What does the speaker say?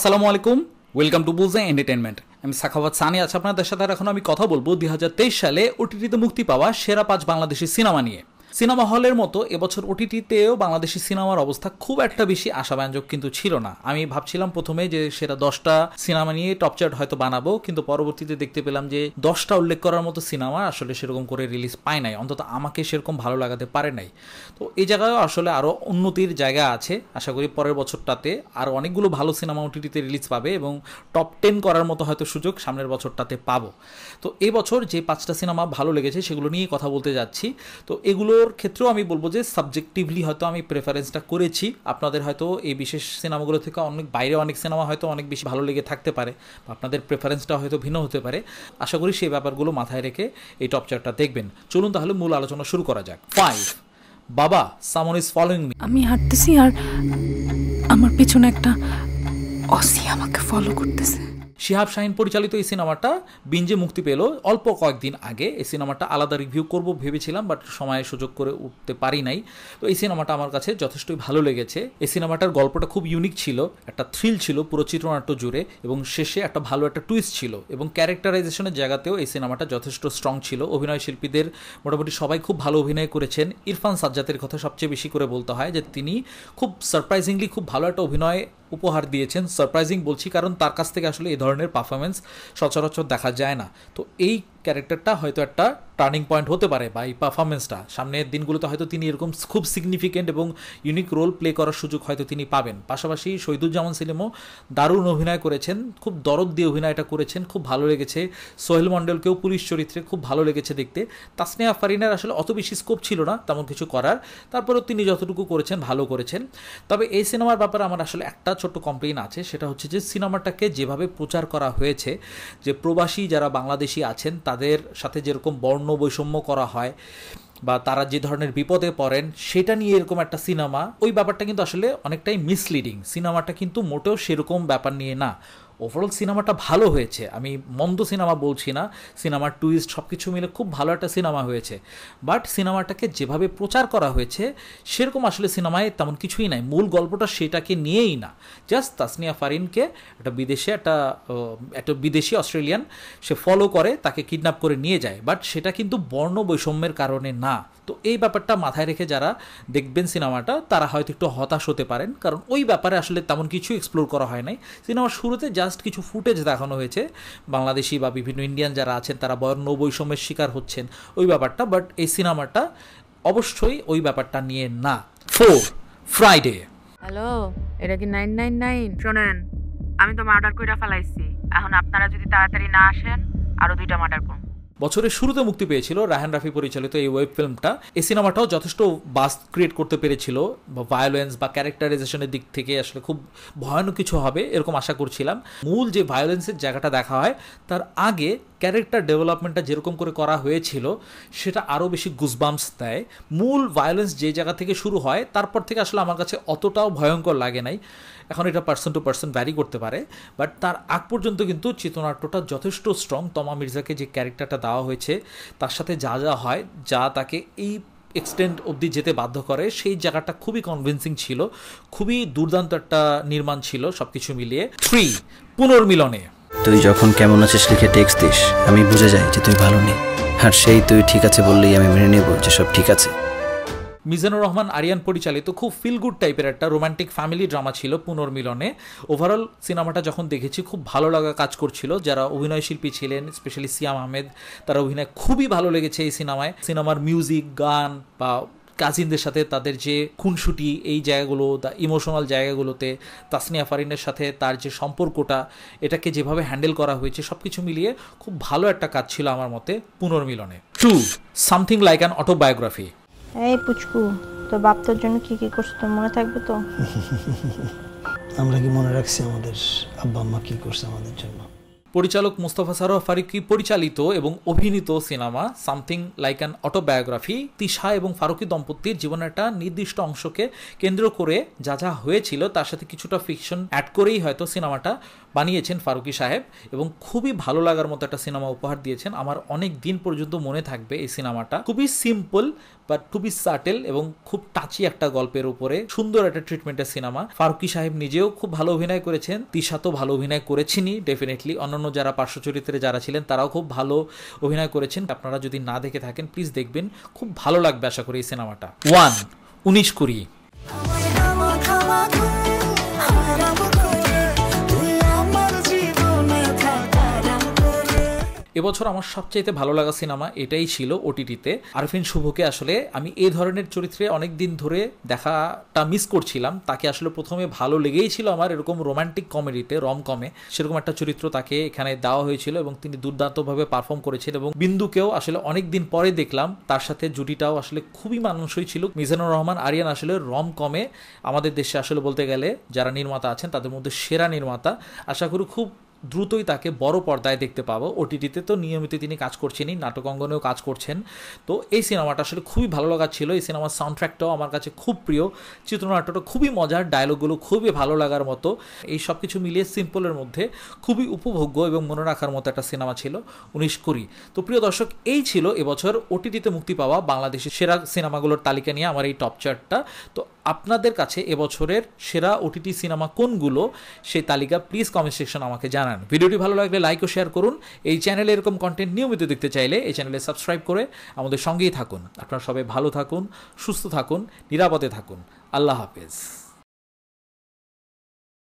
আসসালামু আলাইকুম welcome to বুজা এন্টারটেনমেন্ট আমি সাখাওয়াত সানি আছি আপনাদের সাথে এখন আমি কথা বলবো দুই সালে ওটিটিতে মুক্তি পাওয়া সেরা পাঁচ বাংলাদেশি সিনেমা নিয়ে সিনেমা হলের মতো এবছর ওটিটিতেও বাংলাদেশি সিনেমার অবস্থা খুব একটা বেশি আশাব্যঞ্জক কিন্তু ছিল না আমি ভাবছিলাম প্রথমে যে সেটা দশটা সিনেমা নিয়ে টপ চার্ট হয়তো বানাবো কিন্তু পরবর্তীতে দেখতে পেলাম যে দশটা উল্লেখ করার মতো সিনেমা আসলে সেরকম করে রিলিজ পায় নাই অন্তত আমাকে সেরকম ভালো লাগাতে পারে নাই তো এই জায়গায় আসলে আরও উন্নতির জায়গা আছে আশা করি পরের বছরটাতে আরও অনেকগুলো ভালো সিনেমা ওটিটিতে রিলিজ পাবে এবং টপ টেন করার মতো হয়তো সুযোগ সামনের বছরটাতে পাবো তো এবছর যে পাঁচটা সিনেমা ভালো লেগেছে সেগুলো নিয়ে কথা বলতে যাচ্ছি তো এগুলো সিনেমাগুলোর ক্ষেত্রেও আমি বলবো যে সাবজেক্টিভলি হয়তো আমি প্রেফারেন্সটা করেছি আপনাদের হয়তো এই বিশেষ সিনেমাগুলো থেকে অনেক বাইরে অনেক সিনেমা হয়তো অনেক বেশি ভালো লেগে থাকতে পারে বা আপনাদের প্রেফারেন্সটা হয়তো ভিন্ন হতে পারে আশা করি সেই ব্যাপারগুলো মাথায় রেখে এই টপ চারটা দেখবেন চলুন তাহলে মূল আলোচনা শুরু করা যাক ফাইভ বাবা সামন ইজ ফলোয়িং মি আমি হাঁটতেছি আর আমার পেছনে একটা অসি আমাকে ফলো করতেছে শিহাব শাহিন পরিচালিত এই সিনেমাটা বিঞ্জে মুক্তি পেল অল্প কয়েকদিন আগে এই সিনেমাটা আলাদা রিভিউ করব ভেবেছিলাম বাট সময়ে সুযোগ করে উঠতে পারি নাই তো এই সিনেমাটা আমার কাছে যথেষ্টই ভালো লেগেছে এই সিনেমাটার গল্পটা খুব ইউনিক ছিল একটা থ্রিল ছিল পুরো চিত্রনাট্য জুড়ে এবং শেষে একটা ভালো একটা টুইস্ট ছিল এবং ক্যারেক্টারাইজেশনের জায়গাতেও এই সিনেমাটা যথেষ্ট স্ট্রং ছিল অভিনয় শিল্পীদের মোটামুটি সবাই খুব ভালো অভিনয় করেছেন ইরফান সাজ্জাতের কথা সবচেয়ে বেশি করে বলতে হয় যে তিনি খুব সারপ্রাইজিংলি খুব ভালো একটা অভিনয় উপহার দিয়েছেন সারপ্রাইজিং বলছি কারণ তার কাছ থেকে আসলে এই ধরনের পারফরমেন্স সচরাচর দেখা যায় না তো এই ক্যারেক্টারটা হয়তো একটা টার্নিং পয়েন্ট হতে পারে বা এই পারফরমেন্সটা সামনের দিনগুলোতে হয়তো তিনি এরকম খুব সিগনিফিকেন্ট এবং ইউনিক রোল প্লে করার সুযোগ হয়তো তিনি পাবেন পাশাপাশি শহীদুজ্জামান সিনেমো দারুণ অভিনয় করেছেন খুব দরদ দিয়ে অভিনয়টা করেছেন খুব ভালো লেগেছে সোহেল মণ্ডলকেও পুলিশ চরিত্রে খুব ভালো লেগেছে দেখতে তাসনিয়া ফারিনার আসলে অত বেশি স্কোপ ছিল না তেমন কিছু করার তারপরেও তিনি যতটুকু করেছেন ভালো করেছেন তবে এই সিনেমার ব্যাপারে আমার আসলে একটা ছোট্ট কমপ্লেন আছে সেটা হচ্ছে যে সিনেমাটাকে যেভাবে প্রচার করা হয়েছে যে প্রবাসী যারা বাংলাদেশি আছেন তাদের সাথে যেরকম বর্ণ বৈষম্য করা হয় বা তারা যে ধরনের বিপদে পড়েন সেটা নিয়ে এরকম একটা সিনেমা ওই ব্যাপারটা কিন্তু আসলে অনেকটাই মিসলিডিং সিনেমাটা কিন্তু মোটেও সেরকম ব্যাপার নিয়ে না ওভারঅল সিনেমাটা ভালো হয়েছে আমি মন্দ সিনেমা বলছি না সিনেমার টুইস্ট সব কিছু মিলে খুব ভালো একটা সিনেমা হয়েছে বাট সিনেমাটাকে যেভাবে প্রচার করা হয়েছে সেরকম আসলে সিনেমায় তেমন কিছুই নাই মূল গল্পটা সেটাকে নিয়েই না জাস্ট তাসনিয়া ফারিনকে একটা বিদেশে একটা একটা বিদেশি অস্ট্রেলিয়ান সে ফলো করে তাকে কিডন্যাপ করে নিয়ে যায় বাট সেটা কিন্তু বর্ণ বৈষম্যের কারণে না তো এই ব্যাপারটা মাথায় রেখে যারা দেখবেন সিনেমাটা তারা হয়তো একটু হতাশ হতে পারেন কারণ ওই ব্যাপারে আসলে তেমন কিছু এক্সপ্লোর করা হয় নাই সিনেমার শুরুতে যা জাস্ট কিছু ফুটেজ দেখানো হয়েছে বাংলাদেশি বা বিভিন্ন ইন্ডিয়ান যারা আছেন তারা বৈষম্যের শিকার হচ্ছেন ওই ব্যাপারটা বাট এই সিনেমাটা অবশ্যই ওই ব্যাপারটা নিয়ে না ফোর ফ্রাইডে হ্যালো এটা কি নাইন নাইন নাইন শোনেন আমি তো মার্ডার কইরা ফেলাইছি এখন আপনারা যদি তাড়াতাড়ি না আসেন আরো দুইটা মার্ডার করুন বছরের শুরুতে মুক্তি পেয়েছিল রাহান রাফি পরিচালিত এই ওয়েব ফিল্মটা এই সিনেমাটাও যথেষ্ট বাস ক্রিয়েট করতে পেরেছিল বা ভায়োলেন্স বা ক্যারেক্টারাইজেশনের দিক থেকে আসলে খুব ভয়ানক কিছু হবে এরকম আশা করছিলাম মূল যে ভায়োলেন্সের জায়গাটা দেখা হয় তার আগে ক্যারেক্টার ডেভেলপমেন্টটা যেরকম করে করা হয়েছিল সেটা আরও বেশি গুজবামস দেয় মূল ভায়োলেন্স যে জায়গা থেকে শুরু হয় তারপর থেকে আসলে আমার কাছে অতটাও ভয়ঙ্কর লাগে নাই এখন এটা পার্সন টু পার্সন ভ্যারি করতে পারে বাট তার আগ পর্যন্ত কিন্তু চিত্রনাট্যটা যথেষ্ট স্ট্রং তমা মির্জাকে যে ক্যারেক্টারটা দেওয়া হয়েছে তার সাথে যা যা হয় যা তাকে এই এক্সটেন্ট অবধি যেতে বাধ্য করে সেই জায়গাটা খুবই কনভিন্সিং ছিল খুবই দুর্দান্ত একটা নির্মাণ ছিল সব কিছু মিলিয়ে থ্রি পুনর্মিলনে তুই যখন কেমন আছিস লিখে টেক্সট দিস আমি বুঝে যাই যে তুই ভালো নেই আর সেই তুই ঠিক আছে বললেই আমি মেনে নেব যে সব ঠিক আছে মিজানুর রহমান আরিয়ান পরিচালিত খুব ফিল গুড টাইপের একটা রোমান্টিক ফ্যামিলি ড্রামা ছিল পুনর্মিলনে ওভারঅল সিনেমাটা যখন দেখেছি খুব ভালো লাগা কাজ করছিল যারা অভিনয়শিল্পী ছিলেন স্পেশালি সিয়াম আহমেদ তারা অভিনয় খুবই ভালো লেগেছে এই সিনেমায় সিনেমার মিউজিক গান বা কাজিনদের সাথে তাদের যে খুনসুটি এই জায়গাগুলো দা ইমোশনাল জায়গাগুলোতে তাসনিয়া ফারিনের সাথে তার যে সম্পর্কটা এটাকে যেভাবে হ্যান্ডেল করা হয়েছে সব কিছু মিলিয়ে খুব ভালো একটা কাজ ছিল আমার মতে পুনর্মিলনে true something like an autobiography এই পুচকু তো বাপ তোর জন্য কি কি করছে তো মনে থাকবে তো আমরা কি মনে রাখছি আমাদের আব্বা আম্মা কি করছে আমাদের জন্য পরিচালক মুস্তফা সারোয়া ফারুকি পরিচালিত এবং অভিনীত cinema something like an autobiography Tisha এবং ফারুকি দম্পতির জীবনের একটা নির্দিষ্ট অংশকে কেন্দ্র করে যা যা হয়েছিল তার সাথে কিছুটা ফিকশন অ্যাড করেই হয়তো সিনেমাটা বানিয়েছেন ফারুকি সাহেব এবং খুবই ভালো লাগার মতো একটা সিনেমা উপহার দিয়েছেন আমার অনেক দিন পর্যন্ত মনে থাকবে এই সিনেমাটা খুবই সিম্পল বাট খুবই সাটেল এবং খুব টাচি একটা গল্পের উপরে সুন্দর একটা ট্রিটমেন্টের সিনেমা ফারুকি সাহেব নিজেও খুব ভালো অভিনয় করেছেন তিশা তো ভালো অভিনয় করেছেনই ডেফিনেটলি অন্য অন্যান্য যারা পার্শ্ব চরিত্রে যারা ছিলেন তারাও খুব ভালো অভিনয় করেছেন আপনারা যদি না দেখে থাকেন প্লিজ দেখবেন খুব ভালো লাগবে আশা করি এই সিনেমাটা ওয়ান উনিশ কুড়ি এবছর আমার সবচাইতে ভালো লাগা সিনেমা এটাই ছিল ওটিটিতে আরফিন শুভকে আসলে আমি এই ধরনের চরিত্রে অনেক দিন ধরে দেখাটা মিস করছিলাম তাকে আসলে প্রথমে ভালো লেগেই ছিল আমার এরকম রোমান্টিক কমেডিতে রম কমে সেরকম একটা চরিত্র তাকে এখানে দেওয়া হয়েছিল এবং তিনি দুর্দান্তভাবে পারফর্ম করেছেন এবং বিন্দুকেও আসলে অনেক দিন পরে দেখলাম তার সাথে জুটিটাও আসলে খুবই মানুষই ছিল মিজানুর রহমান আরিয়ান আসলে রম কমে আমাদের দেশে আসলে বলতে গেলে যারা নির্মাতা আছেন তাদের মধ্যে সেরা নির্মাতা আশা করি খুব দ্রুতই তাকে বড় পর্দায় দেখতে পাবো ওটিটিতে তো নিয়মিত তিনি কাজ করছেনই নাটক অঙ্গনেও কাজ করছেন তো এই সিনেমাটা আসলে খুবই ভালো লাগা ছিল এই সিনেমার সাউন্ডট্র্যাকটাও আমার কাছে খুব প্রিয় চিত্রনাট্যটা খুবই মজার ডায়লগগুলো খুবই ভালো লাগার মতো এই সব কিছু মিলিয়ে সিম্পলের মধ্যে খুবই উপভোগ্য এবং মনে রাখার মতো একটা সিনেমা ছিল উনিশ কুড়ি তো প্রিয় দর্শক এই ছিল এবছর ওটিটিতে মুক্তি পাওয়া বাংলাদেশের সেরা সিনেমাগুলোর তালিকা নিয়ে আমার এই টপ চার্টটা তো আপনাদের কাছে এবছরের সেরা ওটিটি সিনেমা কোনগুলো সেই তালিকা প্লিজ কমেন্ট সেকশন আমাকে জানান ভিডিওটি ভালো লাগলে লাইক ও শেয়ার করুন এই চ্যানেলে এরকম কন্টেন্ট নিয়মিত দেখতে চাইলে এই চ্যানেলে সাবস্ক্রাইব করে আমাদের সঙ্গেই থাকুন আপনারা সবাই ভালো থাকুন সুস্থ থাকুন নিরাপদে থাকুন আল্লাহ হাফেজ